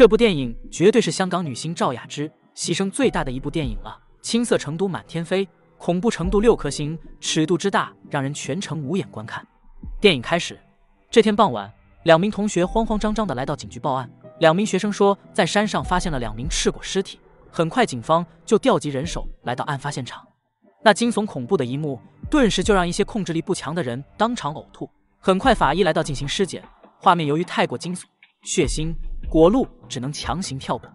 这部电影绝对是香港女星赵雅芝牺牲最大的一部电影了。青色程度满天飞，恐怖程度六颗星，尺度之大让人全程无眼观看。电影开始，这天傍晚，两名同学慌慌张张的来到警局报案。两名学生说，在山上发现了两名赤果尸体。很快，警方就调集人手来到案发现场。那惊悚恐怖的一幕，顿时就让一些控制力不强的人当场呕吐。很快，法医来到进行尸检，画面由于太过惊悚，血腥。果露只能强行跳过。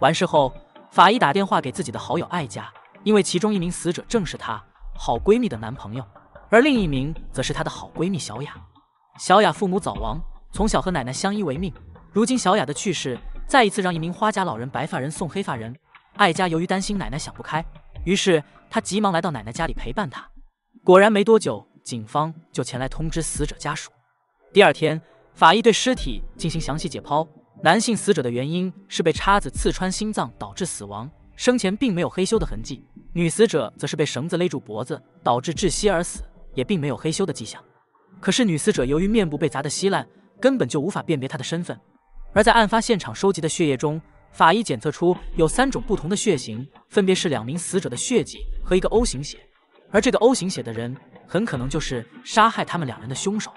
完事后，法医打电话给自己的好友艾佳，因为其中一名死者正是她好闺蜜的男朋友，而另一名则是她的好闺蜜小雅。小雅父母早亡，从小和奶奶相依为命。如今小雅的去世，再一次让一名花甲老人“白发人送黑发人”。艾佳由于担心奶奶想不开，于是她急忙来到奶奶家里陪伴她。果然没多久，警方就前来通知死者家属。第二天，法医对尸体进行详细解剖。男性死者的原因是被叉子刺穿心脏导致死亡，生前并没有黑修的痕迹。女死者则是被绳子勒住脖子导致窒息而死，也并没有黑修的迹象。可是女死者由于面部被砸得稀烂，根本就无法辨别她的身份。而在案发现场收集的血液中，法医检测出有三种不同的血型，分别是两名死者的血迹和一个 O 型血。而这个 O 型血的人很可能就是杀害他们两人的凶手。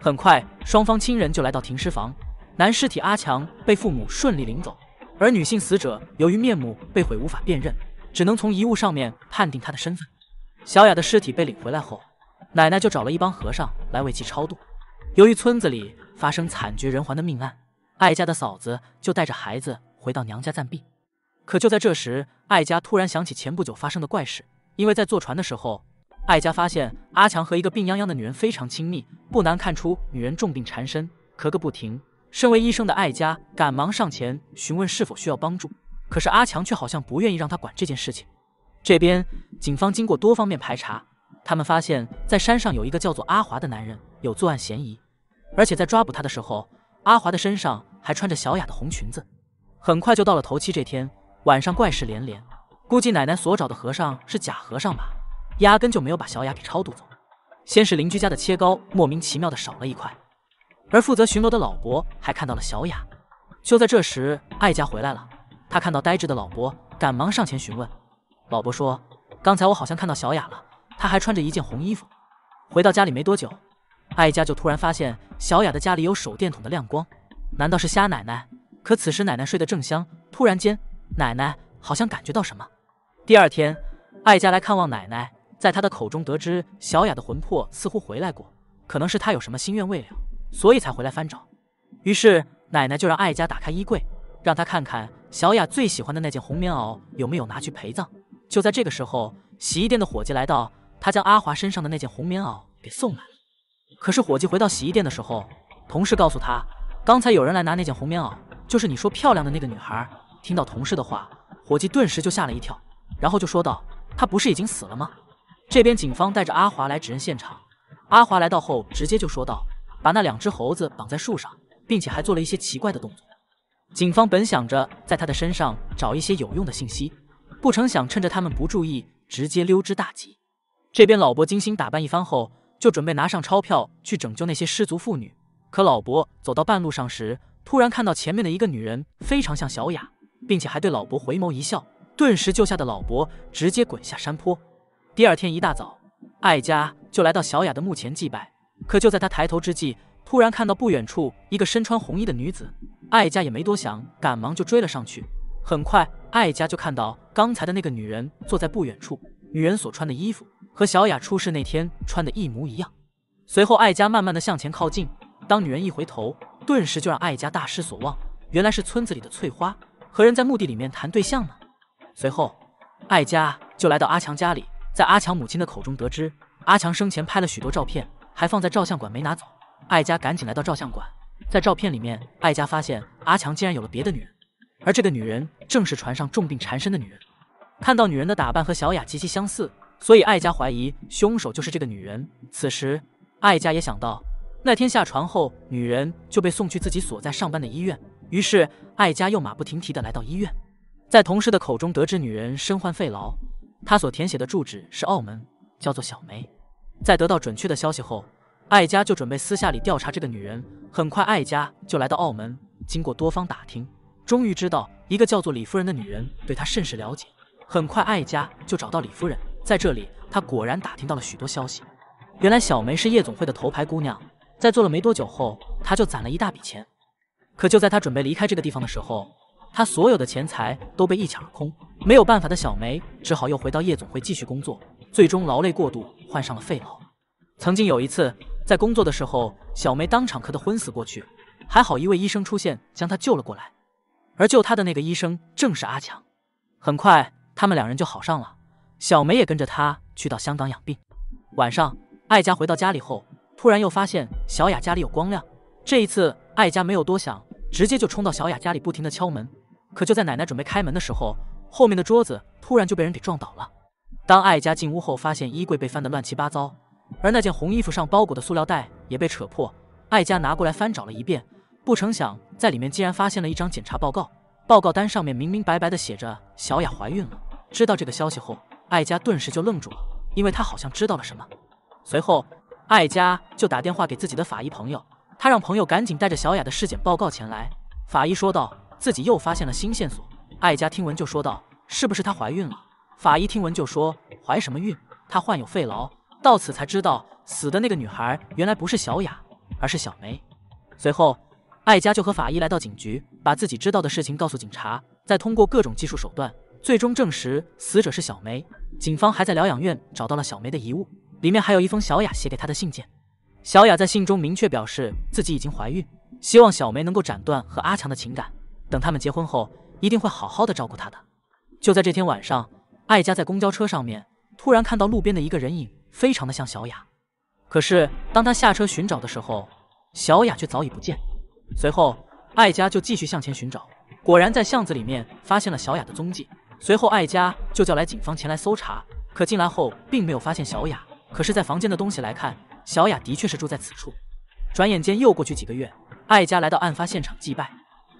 很快，双方亲人就来到停尸房。男尸体阿强被父母顺利领走，而女性死者由于面目被毁无法辨认，只能从遗物上面判定她的身份。小雅的尸体被领回来后，奶奶就找了一帮和尚来为其超度。由于村子里发生惨绝人寰的命案，艾家的嫂子就带着孩子回到娘家暂避。可就在这时，艾家突然想起前不久发生的怪事，因为在坐船的时候，艾家发现阿强和一个病殃殃的女人非常亲密，不难看出女人重病缠身，咳个不停。身为医生的艾佳赶忙上前询问是否需要帮助，可是阿强却好像不愿意让他管这件事情。这边警方经过多方面排查，他们发现，在山上有一个叫做阿华的男人有作案嫌疑，而且在抓捕他的时候，阿华的身上还穿着小雅的红裙子。很快就到了头七这天晚上，怪事连连，估计奶奶所找的和尚是假和尚吧，压根就没有把小雅给超度走。先是邻居家的切糕莫名其妙的少了一块。而负责巡逻的老伯还看到了小雅。就在这时，艾佳回来了。他看到呆滞的老伯，赶忙上前询问。老伯说：“刚才我好像看到小雅了，她还穿着一件红衣服。”回到家里没多久，艾佳就突然发现小雅的家里有手电筒的亮光。难道是瞎奶奶？可此时奶奶睡得正香，突然间奶奶好像感觉到什么。第二天，艾佳来看望奶奶，在她的口中得知小雅的魂魄似乎回来过，可能是她有什么心愿未了。所以才回来翻找，于是奶奶就让艾佳打开衣柜，让她看看小雅最喜欢的那件红棉袄有没有拿去陪葬。就在这个时候，洗衣店的伙计来到，他将阿华身上的那件红棉袄给送来。可是伙计回到洗衣店的时候，同事告诉他，刚才有人来拿那件红棉袄，就是你说漂亮的那个女孩。听到同事的话，伙计顿时就吓了一跳，然后就说道：“她不是已经死了吗？”这边警方带着阿华来指认现场，阿华来到后直接就说道。把那两只猴子绑在树上，并且还做了一些奇怪的动作。警方本想着在他的身上找一些有用的信息，不成想趁着他们不注意，直接溜之大吉。这边老伯精心打扮一番后，就准备拿上钞票去拯救那些失足妇女。可老伯走到半路上时，突然看到前面的一个女人非常像小雅，并且还对老伯回眸一笑，顿时救下的老伯直接滚下山坡。第二天一大早，艾佳就来到小雅的墓前祭拜。可就在他抬头之际，突然看到不远处一个身穿红衣的女子，艾佳也没多想，赶忙就追了上去。很快，艾佳就看到刚才的那个女人坐在不远处，女人所穿的衣服和小雅出事那天穿的一模一样。随后，艾佳慢慢的向前靠近，当女人一回头，顿时就让艾佳大失所望，原来是村子里的翠花和人在墓地里面谈对象呢。随后，艾佳就来到阿强家里，在阿强母亲的口中得知，阿强生前拍了许多照片。还放在照相馆没拿走，艾佳赶紧来到照相馆，在照片里面，艾佳发现阿强竟然有了别的女人，而这个女人正是船上重病缠身的女人。看到女人的打扮和小雅极其相似，所以艾佳怀疑凶手就是这个女人。此时，艾佳也想到那天下船后，女人就被送去自己所在上班的医院，于是艾佳又马不停蹄的来到医院，在同事的口中得知女人身患肺痨，她所填写的住址是澳门，叫做小梅。在得到准确的消息后，艾佳就准备私下里调查这个女人。很快，艾佳就来到澳门，经过多方打听，终于知道一个叫做李夫人的女人对她甚是了解。很快，艾佳就找到李夫人，在这里，她果然打听到了许多消息。原来，小梅是夜总会的头牌姑娘，在做了没多久后，她就攒了一大笔钱。可就在她准备离开这个地方的时候，她所有的钱财都被一抢而空。没有办法的小梅只好又回到夜总会继续工作，最终劳累过度患上了肺痨。曾经有一次在工作的时候，小梅当场咳得昏死过去，还好一位医生出现将她救了过来。而救她的那个医生正是阿强。很快他们两人就好上了，小梅也跟着他去到香港养病。晚上，艾佳回到家里后，突然又发现小雅家里有光亮。这一次艾佳没有多想，直接就冲到小雅家里不停的敲门。可就在奶奶准备开门的时候。后面的桌子突然就被人给撞倒了。当艾佳进屋后，发现衣柜被翻得乱七八糟，而那件红衣服上包裹的塑料袋也被扯破。艾佳拿过来翻找了一遍，不成想在里面竟然发现了一张检查报告。报告单上面明明白白的写着：“小雅怀孕了。”知道这个消息后，艾佳顿时就愣住了，因为她好像知道了什么。随后，艾佳就打电话给自己的法医朋友，他让朋友赶紧带着小雅的尸检报告前来。法医说道：“自己又发现了新线索。”艾佳听闻就说道：“是不是她怀孕了？”法医听闻就说：“怀什么孕？她患有肺痨。”到此才知道，死的那个女孩原来不是小雅，而是小梅。随后，艾佳就和法医来到警局，把自己知道的事情告诉警察。再通过各种技术手段，最终证实死者是小梅。警方还在疗养院找到了小梅的遗物，里面还有一封小雅写给她的信件。小雅在信中明确表示自己已经怀孕，希望小梅能够斩断和阿强的情感，等他们结婚后。一定会好好的照顾她的。就在这天晚上，艾佳在公交车上面突然看到路边的一个人影，非常的像小雅。可是，当他下车寻找的时候，小雅却早已不见。随后，艾佳就继续向前寻找，果然在巷子里面发现了小雅的踪迹。随后，艾佳就叫来警方前来搜查，可进来后并没有发现小雅。可是，在房间的东西来看，小雅的确是住在此处。转眼间又过去几个月，艾佳来到案发现场祭拜，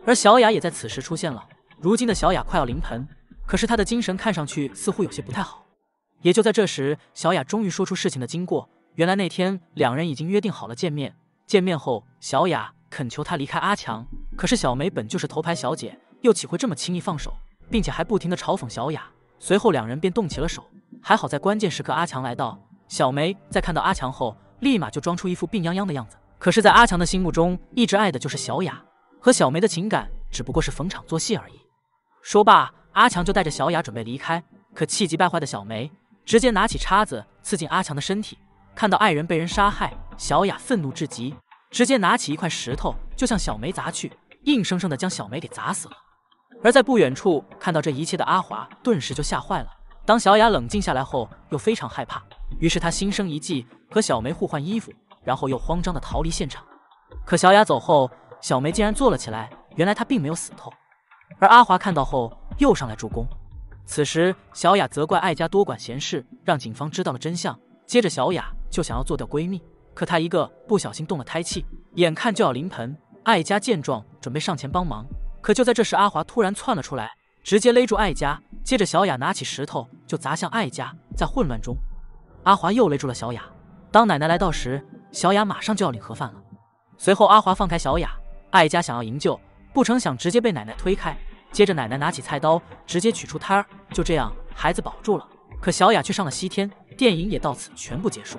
而小雅也在此时出现了。如今的小雅快要临盆，可是她的精神看上去似乎有些不太好。也就在这时，小雅终于说出事情的经过。原来那天两人已经约定好了见面，见面后小雅恳求她离开阿强，可是小梅本就是头牌小姐，又岂会这么轻易放手，并且还不停的嘲讽小雅。随后两人便动起了手，还好在关键时刻阿强来到。小梅在看到阿强后，立马就装出一副病殃殃的样子。可是，在阿强的心目中，一直爱的就是小雅，和小梅的情感只不过是逢场作戏而已。说罢，阿强就带着小雅准备离开。可气急败坏的小梅直接拿起叉子刺进阿强的身体。看到爱人被人杀害，小雅愤怒至极，直接拿起一块石头就向小梅砸去，硬生生的将小梅给砸死了。而在不远处看到这一切的阿华顿时就吓坏了。当小雅冷静下来后，又非常害怕，于是他心生一计，和小梅互换衣服，然后又慌张的逃离现场。可小雅走后，小梅竟然坐了起来，原来她并没有死透。而阿华看到后又上来助攻。此时小雅责怪艾佳多管闲事，让警方知道了真相。接着小雅就想要做掉闺蜜，可她一个不小心动了胎气，眼看就要临盆。艾佳见状准备上前帮忙，可就在这时阿华突然窜了出来，直接勒住艾佳。接着小雅拿起石头就砸向艾佳。在混乱中，阿华又勒住了小雅。当奶奶来到时，小雅马上就要领盒饭了。随后阿华放开小雅，艾佳想要营救，不成想直接被奶奶推开。接着，奶奶拿起菜刀，直接取出胎儿。就这样，孩子保住了，可小雅却上了西天。电影也到此全部结束。